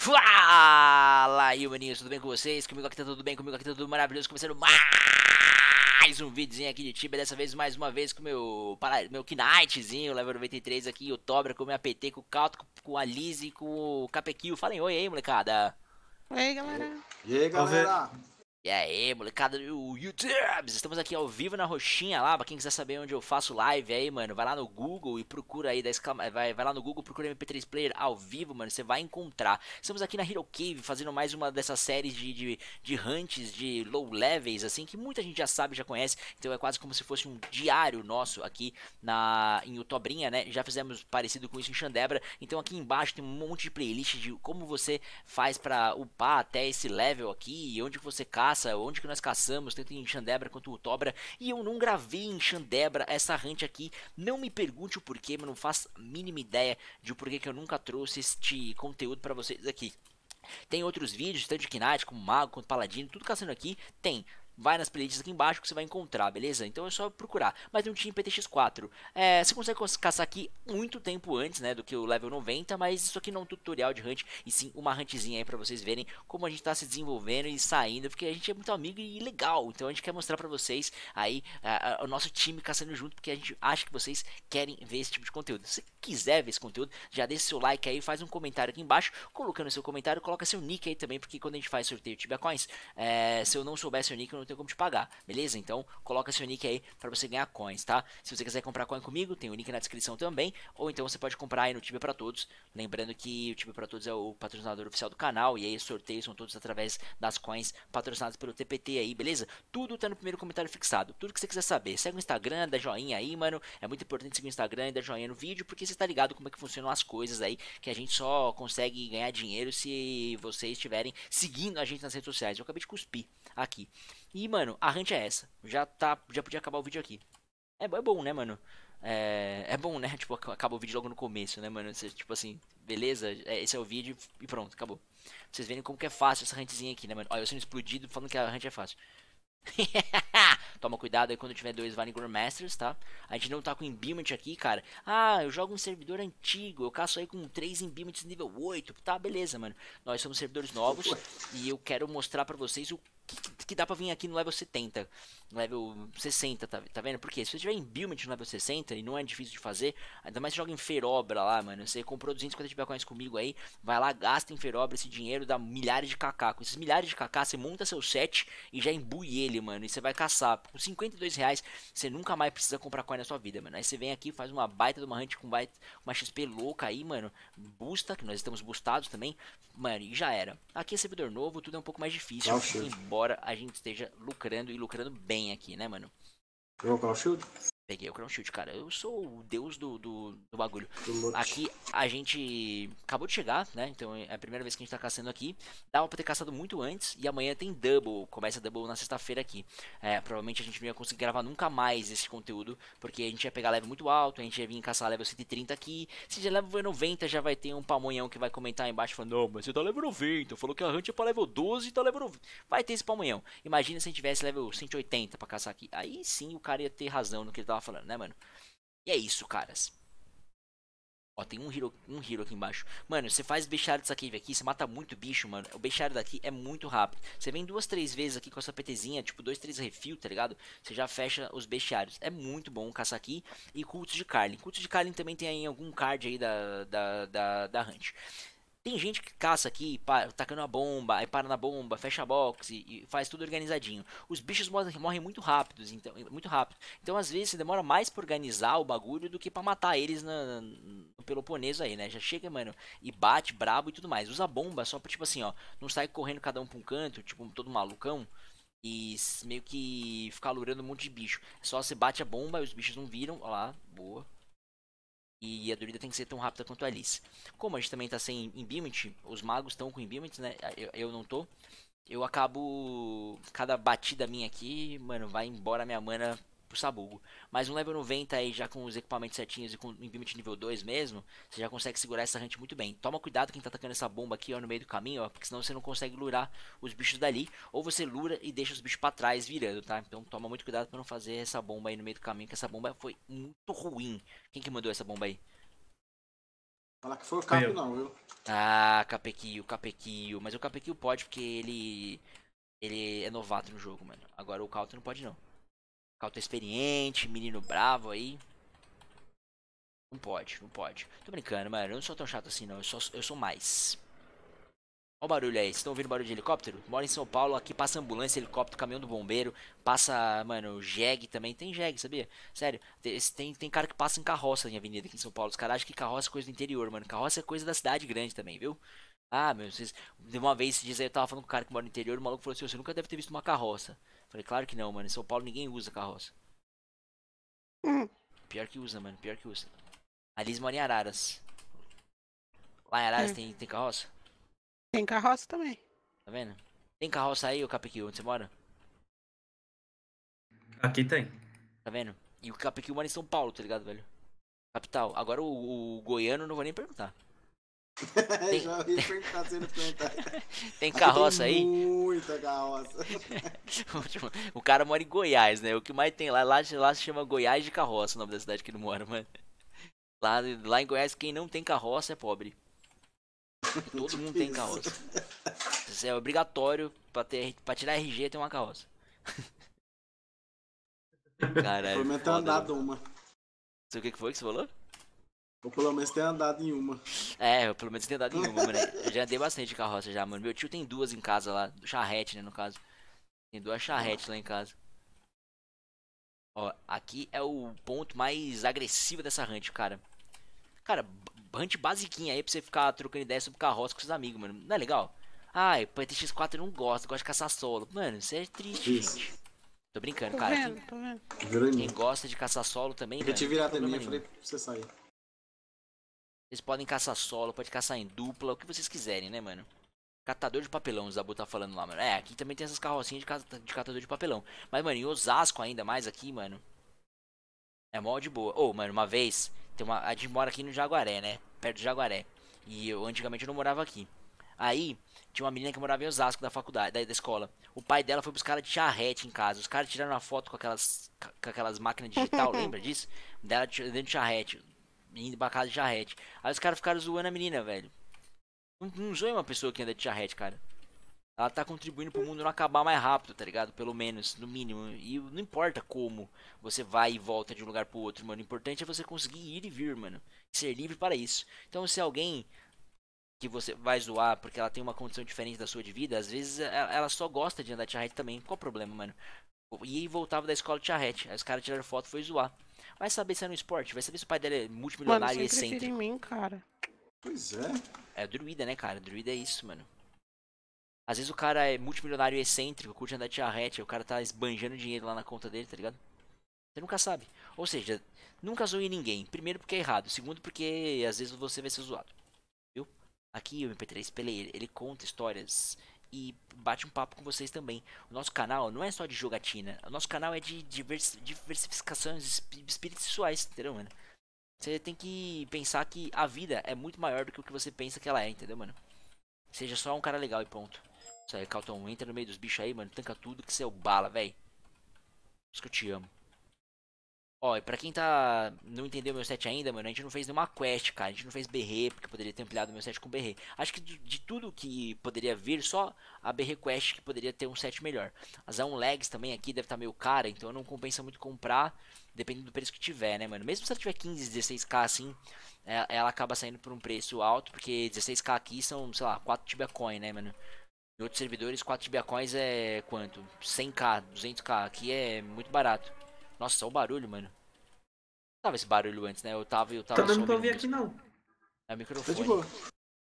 Fala, humaninhos, tudo bem com vocês? Comigo aqui tá tudo bem, comigo aqui tá tudo maravilhoso, começando mais um videozinho aqui de Tibia, dessa vez mais uma vez com meu meu Knightzinho, level 93 aqui, o Tobra, com o meu APT, com o Calto, com a Lizzie, com o Capequil, falem oi aí, molecada. E aí, galera. E aí, galera. E aí, molecada do YouTube! Estamos aqui ao vivo na roxinha lá, pra quem quiser saber onde eu faço live aí, mano, vai lá no Google e procura aí, da exclama... vai, vai lá no Google, procura MP3 Player ao vivo, mano, você vai encontrar. Estamos aqui na Hero Cave fazendo mais uma dessas séries de, de, de hunts, de low levels, assim, que muita gente já sabe, já conhece, então é quase como se fosse um diário nosso aqui na em Utobrinha, né? Já fizemos parecido com isso em Xandebra, então aqui embaixo tem um monte de playlist de como você faz pra upar até esse level aqui, e onde você caça, caça, onde que nós caçamos, tanto em Xandebra quanto o Tobra, e eu não gravei em Xandebra essa hunt aqui, não me pergunte o porquê, mas não faço a mínima ideia de porquê que eu nunca trouxe este conteúdo para vocês aqui. Tem outros vídeos, tanto de Knight, como Mago, quanto Paladino, tudo caçando aqui, tem vai nas playlists aqui embaixo que você vai encontrar, beleza? Então é só procurar. Mas não tinha em PTX4. É, você consegue caçar aqui muito tempo antes, né, do que o level 90, mas isso aqui não é um tutorial de hunt, e sim uma huntzinha aí pra vocês verem como a gente tá se desenvolvendo e saindo, porque a gente é muito amigo e legal, então a gente quer mostrar pra vocês aí a, a, o nosso time caçando junto, porque a gente acha que vocês querem ver esse tipo de conteúdo. Se quiser ver esse conteúdo, já deixa seu like aí, faz um comentário aqui embaixo, colocando seu comentário, coloca seu nick aí também, porque quando a gente faz sorteio de Tibia Coins, é, se eu não souber seu nick, eu não tem como te pagar, beleza? Então coloca seu nick aí para você ganhar coins, tá? Se você quiser comprar coin comigo, tem o link na descrição também, ou então você pode comprar aí no Tibia para Todos, lembrando que o Tibia para Todos é o patrocinador oficial do canal e aí os sorteios são todos através das coins patrocinadas pelo TPT aí, beleza? Tudo tá no primeiro comentário fixado, tudo que você quiser saber. Segue o Instagram, dá joinha aí, mano. É muito importante seguir o Instagram e dar joinha no vídeo, porque você tá ligado como é que funcionam as coisas aí, que a gente só consegue ganhar dinheiro se vocês estiverem seguindo a gente nas redes sociais. Eu acabei de cuspir aqui. E, mano, a rante é essa. Já tá, já podia acabar o vídeo aqui. É, é bom, né, mano? É, é bom, né? Tipo, acaba o vídeo logo no começo, né, mano? Você, tipo assim, beleza, é, esse é o vídeo e pronto, acabou. Pra vocês verem como que é fácil essa rantezinha aqui, né, mano? Olha, eu sendo explodido falando que a rante é fácil. Toma cuidado aí quando tiver dois Vanguard Masters, tá? A gente não tá com Imbuement aqui, cara. Ah, eu jogo um servidor antigo, eu caço aí com três Imbuments nível 8. Tá, beleza, mano. Nós somos servidores novos e eu quero mostrar pra vocês o que, que que dá pra vir aqui no level 70, no level 60, tá, tá vendo? Porque se você tiver em Build no level 60, e não é difícil de fazer, ainda mais se joga em Ferobra lá, mano. Você comprou 250 bitcoins comigo aí, vai lá, gasta em Ferobra esse dinheiro, dá milhares de kk. Com esses milhares de kk, você monta seu set e já imbui ele, mano. E você vai caçar. Com 52 reais, você nunca mais precisa comprar coin na sua vida, mano. Aí você vem aqui, faz uma baita de uma hunt com baita, uma XP louca aí, mano. Busta, que nós estamos bustados também. Mano, e já era. Aqui é servidor novo, tudo é um pouco mais difícil. Embora a gente esteja lucrando e lucrando bem aqui, né, mano? Jogar o Shield? Peguei o Crown Shield, cara. Eu sou o deus do, do, do bagulho. aqui a gente acabou de chegar, né? Então é a primeira vez que a gente tá caçando aqui. Dava pra ter caçado muito antes. E amanhã tem Double. Começa Double na sexta-feira aqui. É, provavelmente a gente não ia conseguir gravar nunca mais esse conteúdo. Porque a gente ia pegar level muito alto. A gente ia vir caçar level 130 aqui. Se já level 90, já vai ter um pamonhão que vai comentar aí embaixo falando: Não, mas você tá level 90. Falou que a Hunt é pra level 12 e tá level 90. Vai ter esse pamonhão. Imagina se a gente tivesse level 180 pra caçar aqui. Aí sim o cara ia ter razão no que ele tava tava falando, né, mano? E é isso, caras. Ó, tem um hero, um hero aqui embaixo. Mano, você faz dessa aqui, aqui, você mata muito bicho, mano. O Bechard daqui é muito rápido. Você vem duas, três vezes aqui com essa PTzinha, tipo, dois, três refil, tá ligado? Você já fecha os Bechards. É muito bom caçar aqui. E cultos de Carlin. Cultos de Carlin também tem aí algum card aí da, da, da, da Hunt. Tem gente que caça aqui, tacando a bomba, aí para na bomba, fecha a box e, e faz tudo organizadinho. Os bichos morrem muito rápidos, então, muito rápido. Então às vezes demora mais para organizar o bagulho do que para matar eles na, no Peloponeso aí, né? Já chega, mano, e bate brabo e tudo mais. Usa bomba só pra tipo assim, ó, não sai correndo cada um pra um canto, tipo todo malucão e meio que ficar lurando um monte de bicho. É só você bate a bomba e os bichos não viram. Ó lá, boa. E a druida tem que ser tão rápida quanto a Alice. Como a gente também tá sem Imbimit, os magos estão com Imbimit, né? Eu, eu, não tô. Eu acabo. Cada batida minha aqui, mano, vai embora minha mana pro Sabugo. Mas um level 90 aí, já com os equipamentos certinhos e com o Imbimmit nível 2 mesmo, você já consegue segurar essa hunt muito bem. Toma cuidado quem tá atacando essa bomba aqui, ó, no meio do caminho, ó, porque senão você não consegue lurar os bichos dali, ou você lura e deixa os bichos pra trás virando, tá? Então toma muito cuidado pra não fazer essa bomba aí no meio do caminho, que essa bomba foi muito ruim. Quem que mandou essa bomba aí? Falar que foi o Cap não, viu? Ah, Capequio, Capequio. Mas o Capequio pode, porque ele... Ele é novato no jogo, mano. Agora o Cauto não pode não. Cauta experiente, menino bravo aí. Não pode, não pode. Tô brincando, mano. Eu não sou tão chato assim, não. Eu sou, eu sou mais. Olha o barulho aí. Vocês estão ouvindo barulho de helicóptero? Moro em São Paulo, aqui passa ambulância, helicóptero, caminhão do bombeiro. Passa, mano, jegue também. Tem jegue, sabia? Sério. Tem, tem cara que passa em carroça em avenida aqui em São Paulo. Os caras acham que carroça é coisa do interior, mano. Carroça é coisa da cidade grande também, viu? Ah, meu, vocês... De uma vez, esses dias aí, eu tava falando com o cara que mora no interior, o maluco falou assim, você nunca deve ter visto uma carroça. Falei, claro que não, mano. Em São Paulo ninguém usa carroça. Hum. Pior que usa, mano. Pior que usa. A Liz mora em Araras. Lá em Araras hum. tem, tem carroça? Tem carroça também. Tá vendo? Tem carroça aí, o Capiquinho onde você mora? Aqui tem. Tá vendo? E o Capiquinho mora em São Paulo, tá ligado, velho? Capital. Agora o, o goiano não vou nem perguntar. Tem, Já tá perguntar Tem carroça aí? Muita carroça. o cara mora em Goiás, né? O que mais tem lá, lá, lá se chama Goiás de Carroça, o nome da cidade que ele mora, mano. Lá, lá em Goiás, quem não tem carroça é pobre. Todo mundo tem carroça. Isso é obrigatório pra, ter, pra tirar RG ter uma carroça. Caralho. Pelo menos ter andado uma. O que foi que você falou? Ou pelo menos tem andado em uma. É, eu pelo menos tem andado em uma, mano. Né? Eu já andei bastante de carroça já, mano. Meu tio tem duas em casa lá, charrete, né, no caso. Tem duas charretes lá em casa. Ó, aqui é o ponto mais agressivo dessa hunt, cara. Cara, hunt basiquinha aí pra você ficar trocando ideia sobre carroça com seus amigos, mano. Não é legal? Ai, PTX4 eu não gosto, gosto de caçar solo. Mano, isso é triste, Isso. gente. Tô brincando, cara. Quem, Tô vendo, quem gosta de caçar solo também, Eu mano, te virar também, virado eu falei pra você sair. Vocês podem caçar solo, pode caçar em dupla, o que vocês quiserem, né, mano? Catador de papelão, o Zabu tá falando lá, mano. É, aqui também tem essas carrocinhas de, cata, de catador de papelão. Mas, mano, em Osasco ainda mais aqui, mano. É mó de boa. Ô, oh, mano, uma vez, tem uma, a gente mora aqui no Jaguaré, né? Perto do Jaguaré. E eu, antigamente, eu não morava aqui. Aí, tinha uma menina que morava em Osasco, da faculdade, da, da escola. O pai dela foi buscar ela de charrete em casa. Os caras tiraram uma foto com aquelas, com aquelas máquinas digital, lembra disso? Dela dentro de charrete. Embacado de charrete. Aí os caras ficaram zoando a menina, velho. Não, não zoe uma pessoa que anda de charrete, cara. Ela tá contribuindo pro mundo não acabar mais rápido, tá ligado? Pelo menos, no mínimo. E não importa como você vai e volta de um lugar pro outro, mano. O importante é você conseguir ir e vir, mano. Ser livre para isso. Então, se alguém que você vai zoar porque ela tem uma condição diferente da sua de vida, às vezes é, ela só gosta de andar de charrete também. Qual o problema, mano? E voltava da escola de charrete. Aí os caras tiraram foto e foi zoar. Vai saber se é no esporte, vai saber se o pai dele é multimilionário mano, e excêntrico. em mim, cara. Pois é. É druida, né, cara? Druida é isso, mano. Às vezes o cara é multimilionário e excêntrico, curte andar de charrete, o cara tá esbanjando dinheiro lá na conta dele, tá ligado? Você nunca sabe. Ou seja, nunca zoe ninguém. Primeiro porque é errado. Segundo porque às vezes você vai ser zoado. Viu? Aqui o MP3 Play, ele conta histórias e bate um papo com vocês também. O nosso canal não é só de jogatina, o nosso canal é de divers, diversificações espirituais, entendeu, mano? Você tem que pensar que a vida é muito maior do que o que você pensa que ela é, entendeu, mano? Seja só um cara legal e ponto. Isso aí, Calton, entra no meio dos bichos aí, mano, tanca tudo que você é o bala, velho. Por isso que eu te amo. Ó, e pra quem tá. não entendeu meu set ainda, mano, a gente não fez nenhuma quest, cara. A gente não fez berre, porque poderia ter ampliado meu set com berre. Acho que de, de, tudo que poderia vir, só a berre quest que poderia ter um set melhor. As um legs também aqui deve estar tá meio cara, então não compensa muito comprar, dependendo do preço que tiver, né, mano? Mesmo se ela tiver 15, 16k assim, é, ela acaba saindo por um preço alto, porque 16k aqui são, sei lá, 4 Tibia Coin, né, mano? Em outros servidores, 4 Tibia Coins é quanto? 100k, 200k. Aqui é muito barato. Nossa, o barulho, mano. Não tava esse barulho antes, né? Eu tava, eu tava. Também não tô ouvindo aqui não. É o microfone. Tá de boa.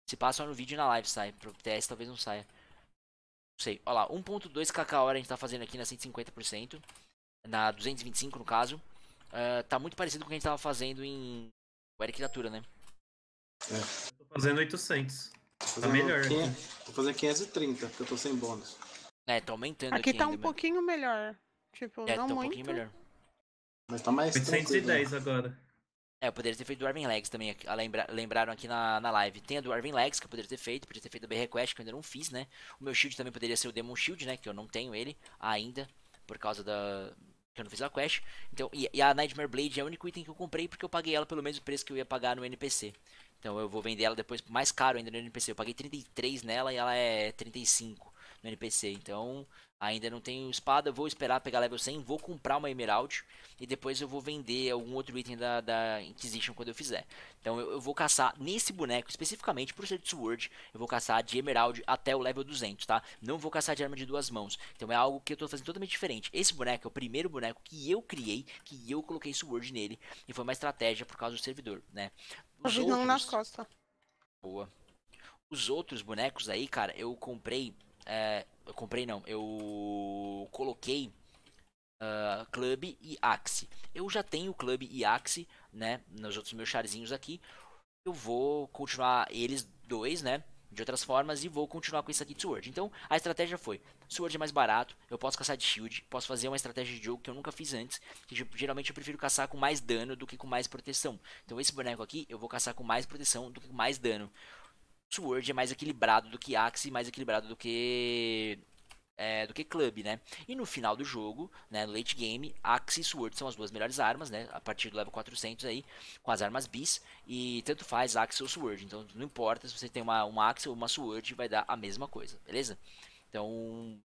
Se passa no vídeo e na live sai. Pro TS talvez não saia. Não sei. Olha lá, 1.2kk hora a gente tá fazendo aqui na 150%. Na 225 no caso. Uh, tá muito parecido com o que a gente tava fazendo em. O Eric Natura, né? É. Eu tô fazendo 800. Tá fazendo tá melhor. 500, tô fazendo 530, porque eu tô sem bônus. É, tá aumentando aqui. Aqui tá ainda, um pouquinho melhor. Tipo, é, não tá um muito. pouquinho melhor. Mas tá mais 810 né? agora. É, eu poderia ter feito do Arvin Legs também, lembra, lembraram aqui na, na live. Tem a do Arvin Legs que eu poderia ter feito, poderia ter feito a B-Request, que eu ainda não fiz, né? O meu shield também poderia ser o Demon Shield, né? Que eu não tenho ele ainda, por causa da. que eu não fiz a quest. Então, e, e a Nightmare Blade é o único item que eu comprei, porque eu paguei ela pelo mesmo preço que eu ia pagar no NPC. Então eu vou vender ela depois mais caro ainda no NPC. Eu paguei 33 nela e ela é 35 no NPC. Então Ainda não tenho espada, vou esperar pegar level 100, vou comprar uma Emerald e depois eu vou vender algum outro item da, da Inquisition quando eu fizer. Então eu, eu vou caçar nesse boneco, especificamente ser de Sword, eu vou caçar de Emerald até o level 200, tá? Não vou caçar de arma de duas mãos, então é algo que eu tô fazendo totalmente diferente. Esse boneco é o primeiro boneco que eu criei, que eu coloquei Sword nele e foi uma estratégia por causa do servidor, né? Os outros... nas costas. Boa. Os outros bonecos aí, cara, eu comprei é, eu comprei não, eu coloquei uh, Club e Axe. Eu já tenho Club e Axe, né, nos outros meus charzinhos aqui. Eu vou continuar eles dois, né, de outras formas e vou continuar com isso aqui de Sword. Então, a estratégia foi, Sword é mais barato, eu posso caçar de shield, posso fazer uma estratégia de jogo que eu nunca fiz antes, que geralmente eu prefiro caçar com mais dano do que com mais proteção. Então, esse boneco aqui, eu vou caçar com mais proteção do que com mais dano. Sword é mais equilibrado do que Axe, mais equilibrado do que é, do que Club, né? E no final do jogo, né, no late game, Axe e Sword são as duas melhores armas, né? A partir do level 400 aí, com as armas bis. E tanto faz Axe ou Sword. Então não importa se você tem uma, uma Axe ou uma Sword, vai dar a mesma coisa, beleza? Então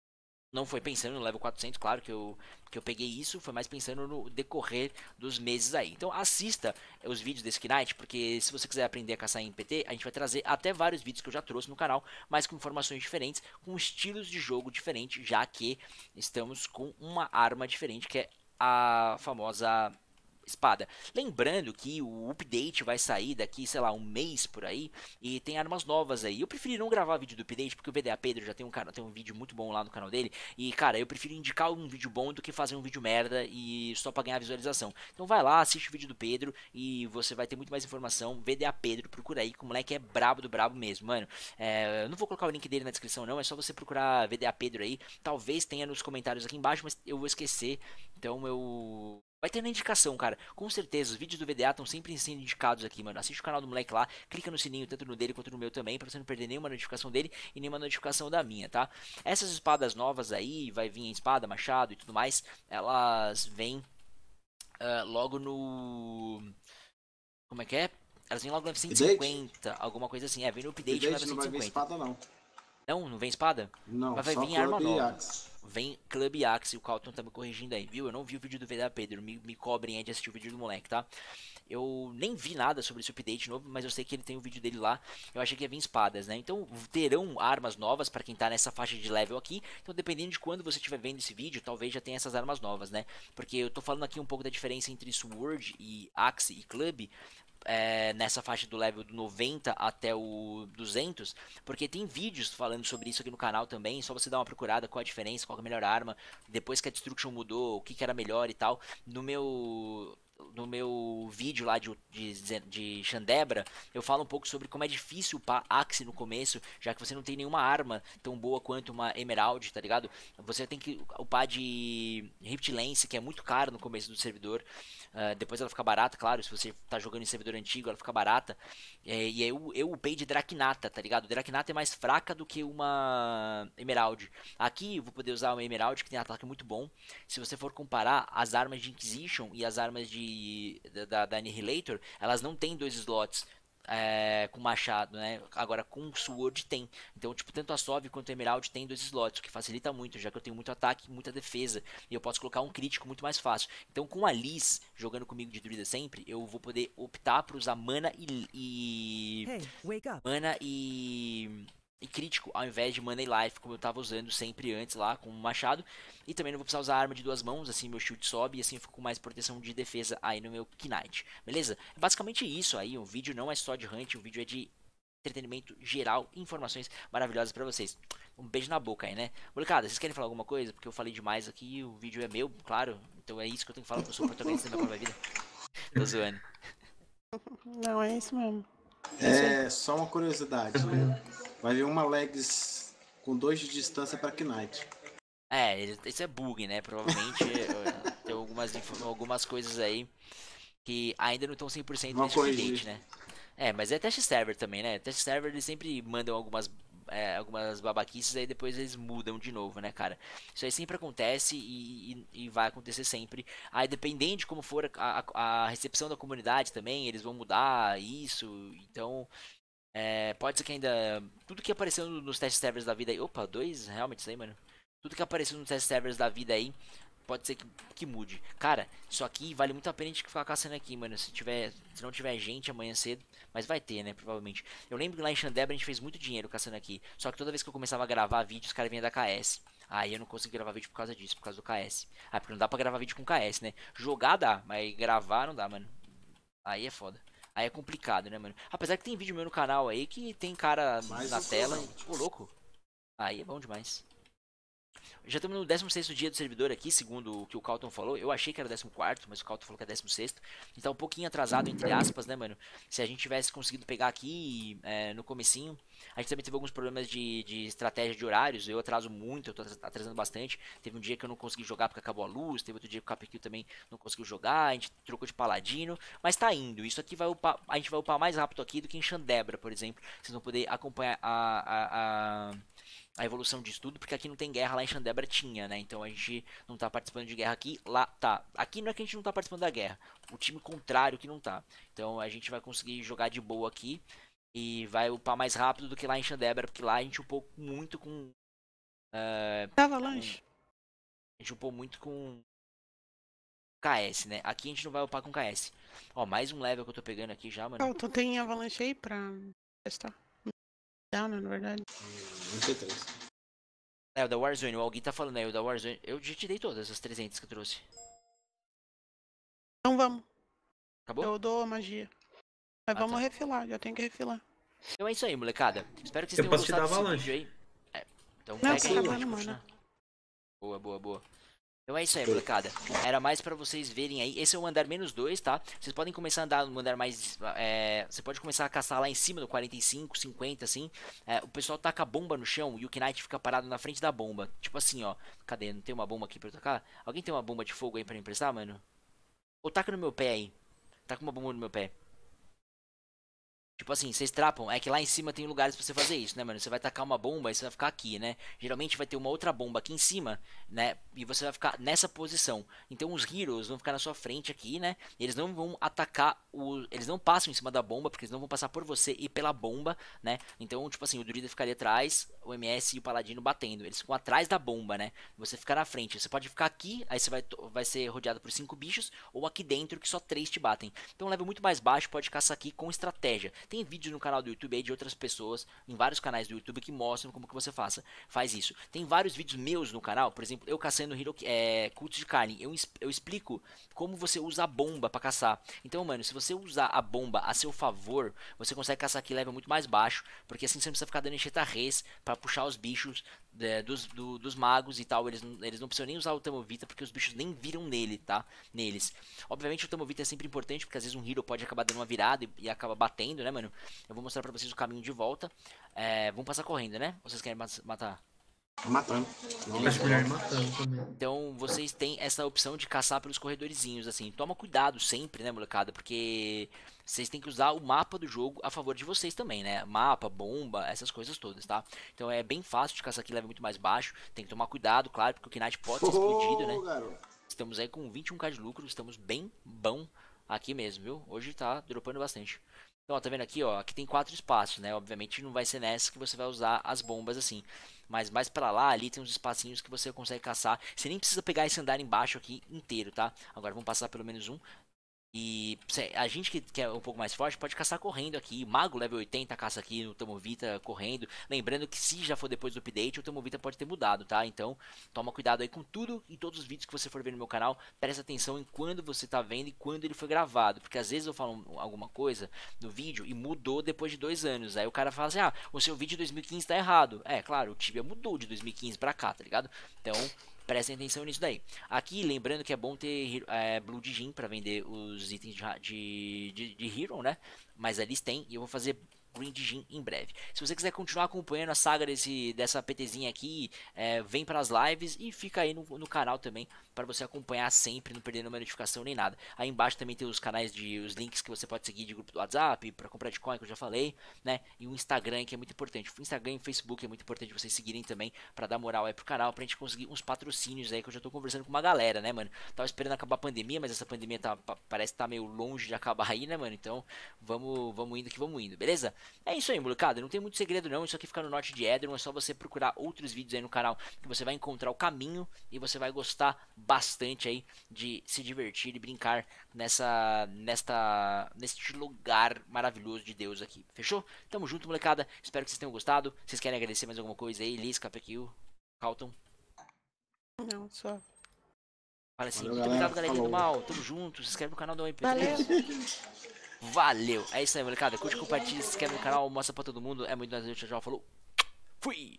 não foi pensando no level 400, claro que eu, que eu peguei isso, foi mais pensando no decorrer dos meses aí. Então assista os vídeos desse Knight, porque se você quiser aprender a caçar em PT, a gente vai trazer até vários vídeos que eu já trouxe no canal, mas com informações diferentes, com estilos de jogo diferentes, já que estamos com uma arma diferente, que é a famosa espada. Lembrando que o update vai sair daqui, sei lá, um mês por aí, e tem armas novas aí. Eu preferi não gravar vídeo do update, porque o VDA Pedro já tem um, cara, tem um vídeo muito bom lá no canal dele, e cara, eu prefiro indicar um vídeo bom do que fazer um vídeo merda e só pra ganhar visualização. Então vai lá, assiste o vídeo do Pedro e você vai ter muito mais informação. VDA Pedro, procura aí, que o moleque é brabo do brabo mesmo, mano. É, eu não vou colocar o link dele na descrição não, é só você procurar VDA Pedro aí. Talvez tenha nos comentários aqui embaixo, mas eu vou esquecer, então eu Vai ter na indicação, cara. Com certeza, os vídeos do VDA estão sempre sendo indicados aqui, mano. Assiste o canal do moleque lá, clica no sininho, tanto no dele quanto no meu também, pra você não perder nenhuma notificação dele e nenhuma notificação da minha, tá? Essas espadas novas aí, vai vir espada, machado e tudo mais, elas vêm uh, logo no. Como é que é? Elas vêm logo no 150, alguma coisa assim. É, vem no update, update f 150. Não vai vir espada, não. Não, não vem espada? Não, Mas vai vir arma nova. Vem Club Axe, o Calton tá me corrigindo aí, viu? Eu não vi o vídeo do VDA Pedro, me, me cobrem aí de assistir o vídeo do moleque, tá? Eu nem vi nada sobre esse update novo, mas eu sei que ele tem um vídeo dele lá. Eu achei que ia vir espadas, né? Então terão armas novas para quem tá nessa faixa de level aqui. Então, dependendo de quando você estiver vendo esse vídeo, talvez já tenha essas armas novas, né? Porque eu tô falando aqui um pouco da diferença entre Sword e Axe e Club, é, nessa faixa do level do 90 até o 200, porque tem vídeos falando sobre isso aqui no canal também, só você dar uma procurada qual a diferença, qual é a melhor arma, depois que a Destruction mudou, o que, que era melhor e tal. No meu no meu vídeo lá de, de, de Xandebra, eu falo um pouco sobre como é difícil upar Axe no começo, já que você não tem nenhuma arma tão boa quanto uma Emerald, tá ligado? Você tem que upar de Rift Lance, que é muito caro no começo do servidor. Uh, depois ela fica barata, claro, se você tá jogando em servidor antigo, ela fica barata. É, e aí eu, eu upei de Dragnata, tá ligado? Dragnata é mais fraca do que uma Emerald. Aqui eu vou poder usar uma Emerald, que tem ataque muito bom. Se você for comparar as armas de Inquisition e as armas de da, da Annihilator, elas não têm dois slots é, com machado, né? Agora com Sword tem. Então, tipo, tanto a Sov quanto a Emerald tem dois slots, o que facilita muito, já que eu tenho muito ataque, muita defesa, e eu posso colocar um crítico muito mais fácil. Então, com a Liz jogando comigo de druida sempre, eu vou poder optar por usar mana e, e hey, mana e e crítico, ao invés de Money Life, como eu estava usando sempre antes lá com o Machado. E também não vou precisar usar arma de duas mãos, assim meu chute sobe e assim eu fico com mais proteção de defesa aí no meu Knight. Beleza? É basicamente isso aí, o vídeo não é só de Hunt, o vídeo é de entretenimento geral, informações maravilhosas para vocês. Um beijo na boca aí, né? Molecada, vocês querem falar alguma coisa? Porque eu falei demais aqui, o vídeo é meu, claro. Então é isso que eu tenho que falar, que eu sou é protagonista da minha própria vida. Tô zoando. Não, é isso mesmo. É, é só uma curiosidade, né? Vai vir uma legs com dois de distância pra Knight. É, isso é bug, né? Provavelmente eh, tem algumas, algumas coisas aí que ainda não estão 100% nesse né? É, mas é teste server também, né? Teste server eles sempre mandam algumas é, algumas babaquices aí depois eles mudam de novo, né, cara? Isso aí sempre acontece e, e, e vai acontecer sempre. Aí, dependendo de como for a, a, a, recepção da comunidade também, eles vão mudar isso. Então, é, pode ser que ainda. Tudo que apareceu nos test servers da vida aí. Opa, dois? Realmente isso aí, mano. Tudo que apareceu nos test servers da vida aí. Pode ser que, que mude. Cara, isso aqui vale muito a pena a gente ficar caçando aqui, mano. Se tiver. Se não tiver gente amanhã cedo. Mas vai ter, né? Provavelmente. Eu lembro que lá em Xandebra a gente fez muito dinheiro caçando aqui. Só que toda vez que eu começava a gravar vídeo, os caras vinham da KS. Aí eu não consigo gravar vídeo por causa disso, por causa do KS. Ah, porque não dá pra gravar vídeo com KS, né? Jogar dá, mas gravar não dá, mano. Aí é foda. Aí é complicado, né, mano? Apesar que tem vídeo meu no canal aí que tem cara Mais na tela. Pô, louco. Aí é bom demais. Já estamos no 16 dia do servidor aqui, segundo o que o Calton falou. Eu achei que era 14, mas o Calton falou que é 16. Então tá um pouquinho atrasado, entre aspas, né, mano? Se a gente tivesse conseguido pegar aqui é, no comecinho. A gente também teve alguns problemas de, de estratégia de horários. Eu atraso muito, eu tô atrasando bastante. Teve um dia que eu não consegui jogar porque acabou a luz. Teve outro dia que o Capkill também não conseguiu jogar. A gente trocou de paladino. Mas tá indo. Isso aqui vai upar, a gente vai upar mais rápido aqui do que em Xandebra, por exemplo. Vocês vão poder acompanhar a... a, a a evolução disso tudo, porque aqui não tem guerra, lá em Xandebra tinha, né? Então a gente não tá participando de guerra aqui, lá tá. Aqui não é que a gente não tá participando da guerra, o time contrário que não tá. Então a gente vai conseguir jogar de boa aqui e vai upar mais rápido do que lá em Xandebra, porque lá a gente upou muito com. Uh, eh, Avalanche. A gente upou muito com. KS, né? Aqui a gente não vai upar com KS. Ó, mais um level que eu tô pegando aqui já, mano. Então, tu tem avalanche aí pra testar? Down, na verdade. Hum. 23. É, o da Warzone, alguém tá falando aí, é, o da Warzone. Eu já te dei todas as 300 que eu trouxe. Então vamos. Acabou? Eu dou magia. Mas ah, vamos tá. refilar, já tem que refilar. Então é isso aí, molecada. Espero que vocês eu tenham gostado desse avalanche. vídeo aí. É, então Não, pega aí, mano. Boa, boa, boa. Então é isso aí, molecada. Era mais para vocês verem aí. Esse é o andar menos 2, tá? Vocês podem começar a andar no andar mais... É... Você pode começar a caçar lá em cima do 45, 50, assim. É, o pessoal taca a bomba no chão e o Knight fica parado na frente da bomba. Tipo assim, ó. Cadê? Não tem uma bomba aqui pra eu tocar? Alguém tem uma bomba de fogo aí pra emprestar, mano? Ou taca no meu pé aí. Taca uma bomba no meu pé. Tipo assim, vocês trapam, é que lá em cima tem lugares pra você fazer isso, né, mano? Você vai tacar uma bomba e você vai ficar aqui, né? Geralmente vai ter uma outra bomba aqui em cima, né? E você vai ficar nessa posição. Então os heroes vão ficar na sua frente aqui, né? eles não vão atacar o. Eles não passam em cima da bomba, porque eles não vão passar por você e pela bomba, né? Então, tipo assim, o druida ficaria atrás, o MS e o paladino batendo. Eles ficam atrás da bomba, né? Você fica na frente. Você pode ficar aqui, aí você vai, vai ser rodeado por cinco bichos, ou aqui dentro que só três te batem. Então, um level muito mais baixo pode caçar aqui com estratégia. Tem vídeos no canal do YouTube aí de outras pessoas, em vários canais do YouTube que mostram como que você faça, faz isso. Tem vários vídeos meus no canal, por exemplo, eu caçando Hiro, é, culto de carne. Eu, eu explico como você usa a bomba para caçar. Então, mano, se você usar a bomba a seu favor, você consegue caçar aqui level muito mais baixo, porque assim você não precisa ficar dando enxeta res para puxar os bichos é, dos, do, dos magos e tal, eles, eles não precisam nem usar o Tamovita porque os bichos nem viram nele, tá? Neles. Obviamente o Tamovita é sempre importante porque às vezes um hero pode acabar dando uma virada e, e acaba batendo, né, mano? Eu vou mostrar pra vocês o caminho de volta. É, vamos passar correndo, né? Vocês querem matar? Matando. matando então vocês têm essa opção de caçar pelos corredorzinhos assim. Toma cuidado sempre, né, molecada? Porque vocês têm que usar o mapa do jogo a favor de vocês também, né? Mapa, bomba, essas coisas todas, tá? Então é bem fácil de caçar aqui leve muito mais baixo. Tem que tomar cuidado, claro, porque o Knight pode ser explodido, né? Garoto. Estamos aí com 21k de lucro, estamos bem bom aqui mesmo, viu? Hoje tá dropando bastante. Então, ó, tá vendo aqui, ó, aqui tem quatro espaços, né? Obviamente não vai ser nessa que você vai usar as bombas assim. Mas mais para lá, ali tem uns espacinhos que você consegue caçar. Você nem precisa pegar esse andar embaixo aqui inteiro, tá? Agora vamos passar pelo menos um. E a gente que, que é um pouco mais forte pode caçar correndo aqui. Mago level 80 caça aqui no Tamovita correndo. Lembrando que se já for depois do update, o Tamovita pode ter mudado, tá? Então toma cuidado aí com tudo e todos os vídeos que você for ver no meu canal. Presta atenção em quando você tá vendo e quando ele foi gravado. Porque às vezes eu falo alguma coisa no vídeo e mudou depois de dois anos. Aí o cara fala assim: ah, o seu vídeo de 2015 tá errado. É, claro, o Tibia mudou de 2015 pra cá, tá ligado? Então Prestem atenção nisso daí. Aqui, lembrando que é bom ter é, Blood Gin para vender os itens de, de, de, de Hero, né? Mas eles têm e eu vou fazer Green Jin em breve. Se você quiser continuar acompanhando a saga desse, dessa PTzinha aqui, é, vem para as lives e fica aí no, no canal também para você acompanhar sempre, não perder nenhuma notificação nem nada. Aí embaixo também tem os canais de os links que você pode seguir de grupo do WhatsApp, para comprar de coin que eu já falei, né? E o Instagram que é muito importante. O Instagram e o Facebook é muito importante vocês seguirem também para dar moral aí pro canal, pra gente conseguir uns patrocínios aí que eu já tô conversando com uma galera, né, mano? Tava esperando acabar a pandemia, mas essa pandemia tá, parece que tá meio longe de acabar aí, né, mano? Então, vamos, vamos indo que vamos indo, beleza? É isso aí, molecada. Não tem muito segredo, não. Isso aqui fica no norte de Edron. É só você procurar outros vídeos aí no canal que você vai encontrar o caminho e você vai gostar bastante aí de se divertir e brincar nessa, nesta, neste lugar maravilhoso de Deus aqui. Fechou? Tamo junto, molecada. Espero que vocês tenham gostado. Vocês querem agradecer mais alguma coisa aí? Liz, KPQ, Calton? Não, só. Fala assim, Valeu, muito galera. obrigado, galerinha Falou. do mal. Tamo junto. Se inscreve no canal da OMP. Valeu. Valeu. É isso aí, molecada. Curte, compartilha, se inscreve no canal, mostra pra todo mundo. É muito mais. Tchau, tchau. Falou. Fui.